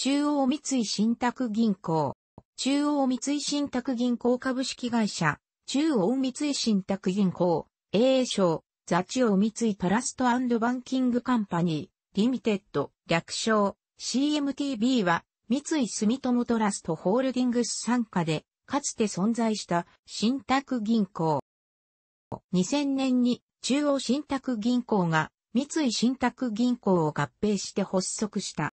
中央三井信託銀行、中央三井信託銀行株式会社、中央三井信託銀行、A 賞、ザ用三井トラストバンキングカンパニー、リミテッド、略称、CMTB は、三井住友トラストホールディングス傘下で、かつて存在した信託銀行。2000年に中央信託銀行が三井信託銀行を合併して発足した。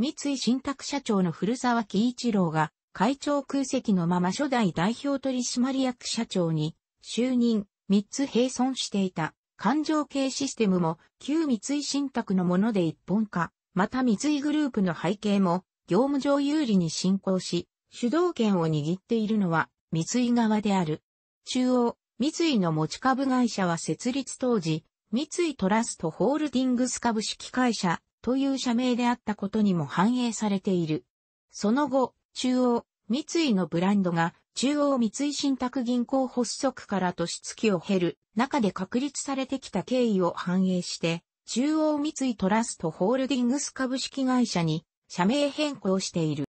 三井信託社長の古沢喜一郎が会長空席のまま初代代表取締役社長に就任、三つ並存していた環状系システムも旧三井信託のもので一本化、また三井グループの背景も業務上有利に進行し、主導権を握っているのは三井側である。中央、三井の持ち株会社は設立当時、三井トラストホールディングス株式会社という社名であったことにも反映されている。その後、中央、三井のブランドが中央三井信託銀行発足から年月を経る中で確立されてきた経緯を反映して、中央三井トラストホールディングス株式会社に社名変更している。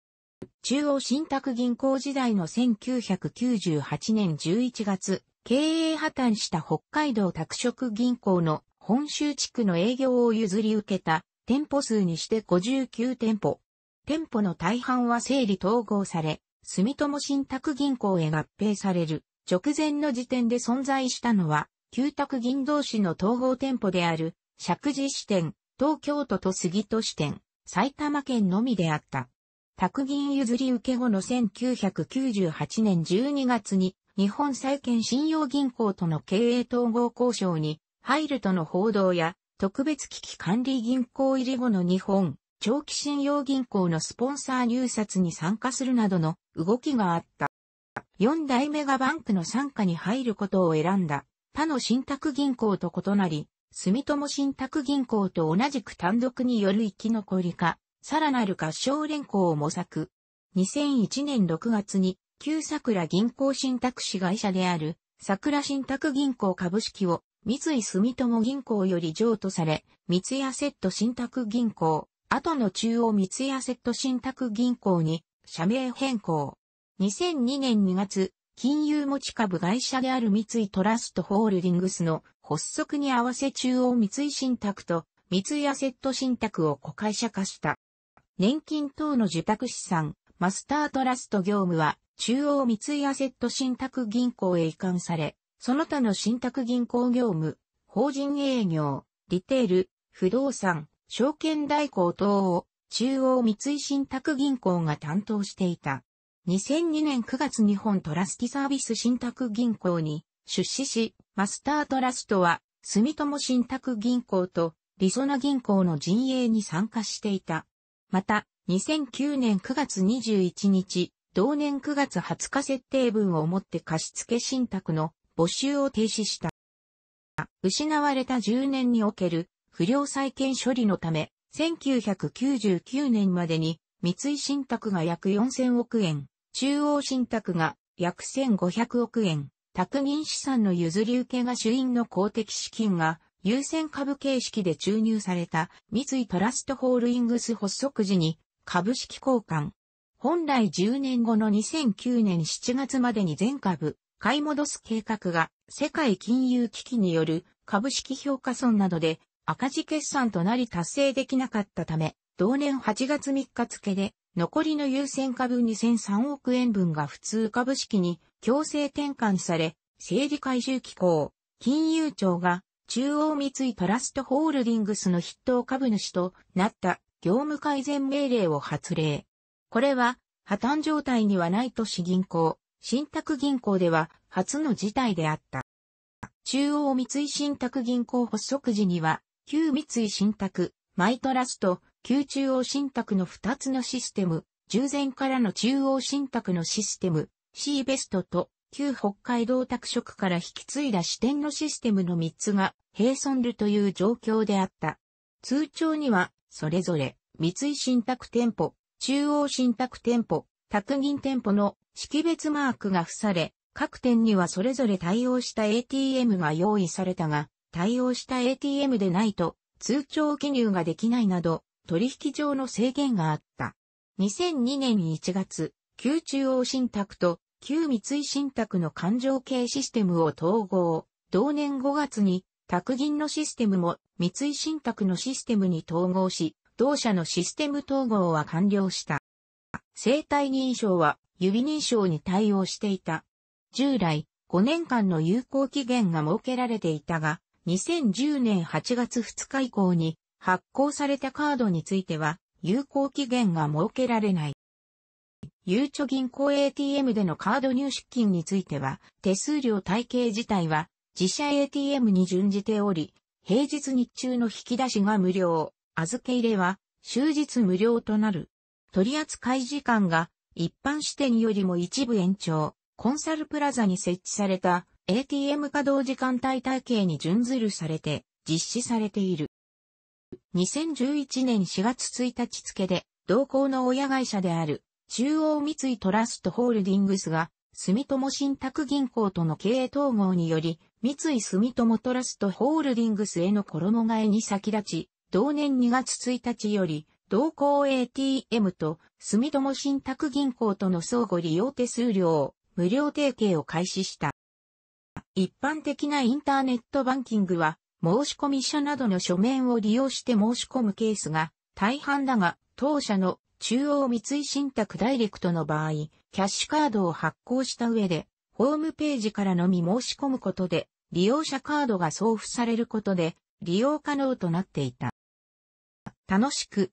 中央信託銀行時代の1998年11月、経営破綻した北海道拓殖銀行の本州地区の営業を譲り受けた店舗数にして59店舗。店舗の大半は整理統合され、住友信託銀行へ合併される。直前の時点で存在したのは、旧宅銀同士の統合店舗である、石神支店、東京都と杉戸支店、埼玉県のみであった。宅銀譲り受け後の1998年12月に、日本債券信用銀行との経営統合交渉に入るとの報道や、特別危機管理銀行入り後の日本、長期信用銀行のスポンサー入札に参加するなどの動きがあった。四大メガバンクの参加に入ることを選んだ、他の信託銀行と異なり、住友信託銀行と同じく単独による生き残りか、さらなる合唱連行を模索。2001年6月に、旧桜銀行信託子会社である、桜信託銀行株式を三井住友銀行より譲渡され、三井アセット信託銀行、後の中央三井アセット信託銀行に社名変更。2002年2月、金融持ち株会社である三井トラストホールディングスの発足に合わせ中央三井信託と三井アセット信託を子会社化した。年金等の受託資産、マスタートラスト業務は中央三井アセット信託銀行へ移管され、その他の信託銀行業務、法人営業、リテール、不動産、証券代行等を中央三井信託銀行が担当していた。2002年9月日本トラスティサービス信託銀行に出資し、マスタートラストは住友信託銀行とりそな銀行の陣営に参加していた。また、2009年9月21日、同年9月20日設定分をもって貸付信託の募集を停止した。失われた10年における不良債権処理のため、1999年までに三井信託が約4000億円、中央信託が約1500億円、宅任資産の譲り受けが主因の公的資金が優先株形式で注入された三井トラストホールイングス発足時に株式交換。本来10年後の2009年7月までに全株買い戻す計画が世界金融危機による株式評価損などで赤字決算となり達成できなかったため、同年8月3日付で残りの優先株2003億円分が普通株式に強制転換され、整理回収機構、金融庁が中央三井トラストホールディングスの筆頭株主となった業務改善命令を発令。これは破綻状態にはない都市銀行、信託銀行では初の事態であった。中央三井信託銀行発足時には、旧三井信託、マイトラスト、旧中央信託の2つのシステム、従前からの中央信託のシステム、シーベストと、旧北海道拓殖から引き継いだ支店のシステムの3つが並存るという状況であった。通帳には、それぞれ、三井信託店舗、中央信託店舗、宅銀店舗の識別マークが付され、各店にはそれぞれ対応した ATM が用意されたが、対応した ATM でないと通帳記入ができないなど、取引上の制限があった。2002年1月、旧中央信託と旧三井信託の勘定系システムを統合。同年5月に、宅銀のシステムも三井信託のシステムに統合し、同社のシステム統合は完了した。生体認証は指認証に対応していた。従来、5年間の有効期限が設けられていたが、2010年8月2日以降に発行されたカードについては有効期限が設けられない。ゆうちょ銀行 ATM でのカード入出金については、手数料体系自体は自社 ATM に準じており、平日日中の引き出しが無料、預け入れは終日無料となる。取扱時間が一般支店よりも一部延長、コンサルプラザに設置された ATM 稼働時間帯体系に準ずるされて実施されている。2011年4月1日付で同行の親会社である中央三井トラストホールディングスが住友信託銀行との経営統合により三井住友トラストホールディングスへの衣替えに先立ち同年2月1日より同行 ATM と住友信託銀行との相互利用手数料、無料提携を開始した。一般的なインターネットバンキングは、申し込み者などの書面を利用して申し込むケースが大半だが、当社の中央三井信託ダイレクトの場合、キャッシュカードを発行した上で、ホームページからのみ申し込むことで、利用者カードが送付されることで、利用可能となっていた。楽しく